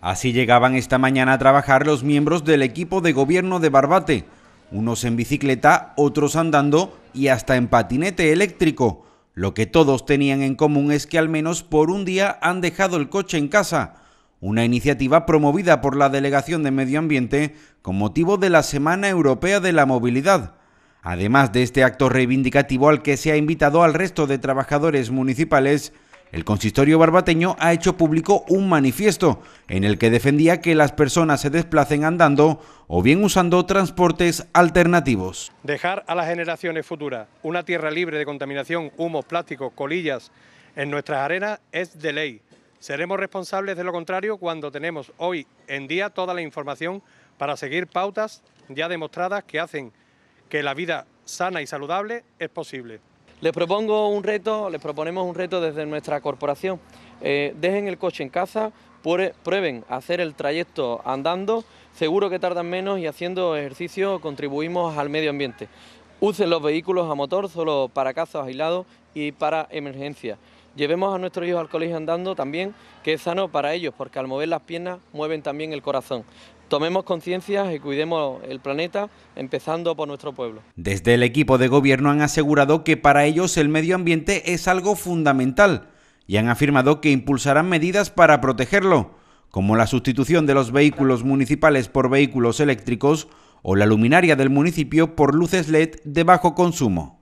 Así llegaban esta mañana a trabajar los miembros del equipo de gobierno de Barbate, unos en bicicleta, otros andando y hasta en patinete eléctrico. Lo que todos tenían en común es que al menos por un día han dejado el coche en casa, una iniciativa promovida por la Delegación de Medio Ambiente con motivo de la Semana Europea de la Movilidad. Además de este acto reivindicativo al que se ha invitado al resto de trabajadores municipales, el consistorio barbateño ha hecho público un manifiesto en el que defendía que las personas se desplacen andando o bien usando transportes alternativos. Dejar a las generaciones futuras una tierra libre de contaminación, humos, plásticos, colillas en nuestras arenas es de ley. Seremos responsables de lo contrario cuando tenemos hoy en día toda la información para seguir pautas ya demostradas que hacen que la vida sana y saludable es posible. Les propongo un reto, les proponemos un reto desde nuestra corporación. Eh, dejen el coche en casa, prueben hacer el trayecto andando, seguro que tardan menos y haciendo ejercicio contribuimos al medio ambiente. Usen los vehículos a motor solo para casos aislados y para emergencias. Llevemos a nuestros hijos al colegio andando también, que es sano para ellos, porque al mover las piernas mueven también el corazón. Tomemos conciencia y cuidemos el planeta, empezando por nuestro pueblo. Desde el equipo de gobierno han asegurado que para ellos el medio ambiente es algo fundamental y han afirmado que impulsarán medidas para protegerlo, como la sustitución de los vehículos municipales por vehículos eléctricos o la luminaria del municipio por luces LED de bajo consumo.